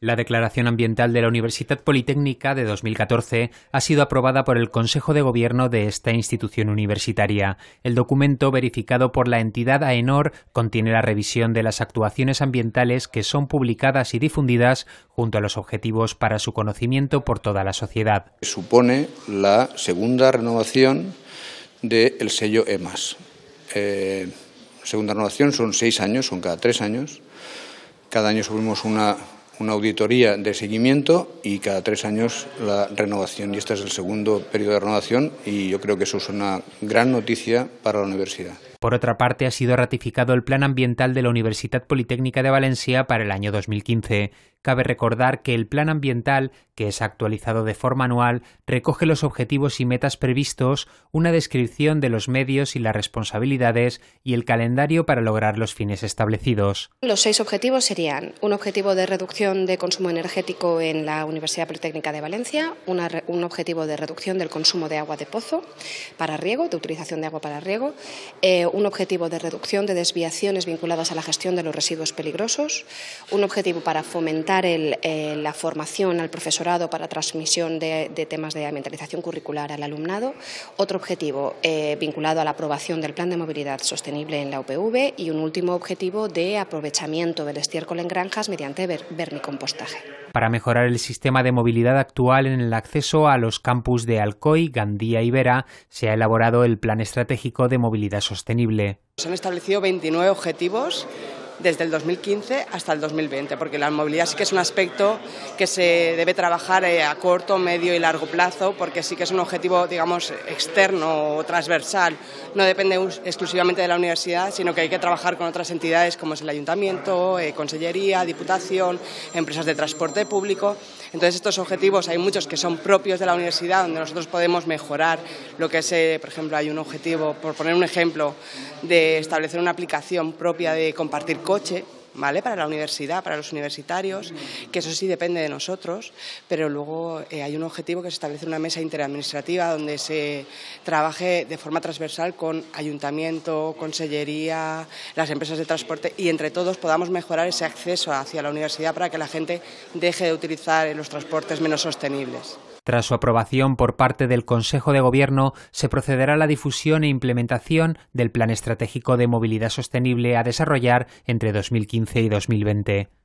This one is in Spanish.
La Declaración Ambiental de la Universidad Politécnica de 2014 ha sido aprobada por el Consejo de Gobierno de esta institución universitaria. El documento, verificado por la entidad AENOR, contiene la revisión de las actuaciones ambientales que son publicadas y difundidas junto a los objetivos para su conocimiento por toda la sociedad. Supone la segunda renovación del sello EMAS. Eh, segunda renovación son seis años, son cada tres años. Cada año subimos una una auditoría de seguimiento y cada tres años la renovación. Y este es el segundo periodo de renovación y yo creo que eso es una gran noticia para la universidad. Por otra parte, ha sido ratificado el Plan Ambiental de la Universidad Politécnica de Valencia para el año 2015, cabe recordar que el Plan Ambiental, que es actualizado de forma anual, recoge los objetivos y metas previstos, una descripción de los medios y las responsabilidades y el calendario para lograr los fines establecidos. Los seis objetivos serían un objetivo de reducción de consumo energético en la Universidad Politécnica de Valencia, un objetivo de reducción del consumo de agua de pozo para riego, de utilización de agua para riego, eh, un objetivo de reducción de desviaciones vinculadas a la gestión de los residuos peligrosos, un objetivo para fomentar eh, la formación al profesorado para transmisión de, temas de ambientalización curricular al alumnado. Otro objetivo eh, vinculado a la aprobación del Plan de Movilidad Sostenible en la UPV y un último objetivo de aprovechamiento del estiércol en granjas mediante vermicompostaje. Para mejorar el sistema de movilidad actual en el acceso a los campus de Alcoy, Gandía y Vera, se ha elaborado el Plan Estratégico de Movilidad Sostenible. Se han establecido 29 objetivos desde el 2015 hasta el 2020, porque la movilidad sí que es un aspecto que se debe trabajar eh, a corto, medio y largo plazo, porque sí que es un objetivo, digamos, externo o transversal. No depende exclusivamente de la universidad, sino que hay que trabajar con otras entidades como es el ayuntamiento, eh, consellería, diputación, empresas de transporte público. Entonces, estos objetivos hay muchos que son propios de la universidad, donde nosotros podemos mejorar lo que es, eh, por ejemplo, hay un objetivo, por poner un ejemplo, de establecer una aplicación propia de compartir coche, ¿vale? Para la universidad, para los universitarios, que eso sí depende de nosotros, pero luego eh, hay un objetivo que es establecer una mesa interadministrativa donde se trabaje de forma transversal con ayuntamiento, consellería, las empresas de transporte y entre todos podamos mejorar ese acceso hacia la universidad para que la gente deje de utilizar los transportes menos sostenibles. Tras su aprobación por parte del Consejo de Gobierno, se procederá a la difusión e implementación del Plan Estratégico de Movilidad Sostenible a desarrollar entre 2015 y 2020.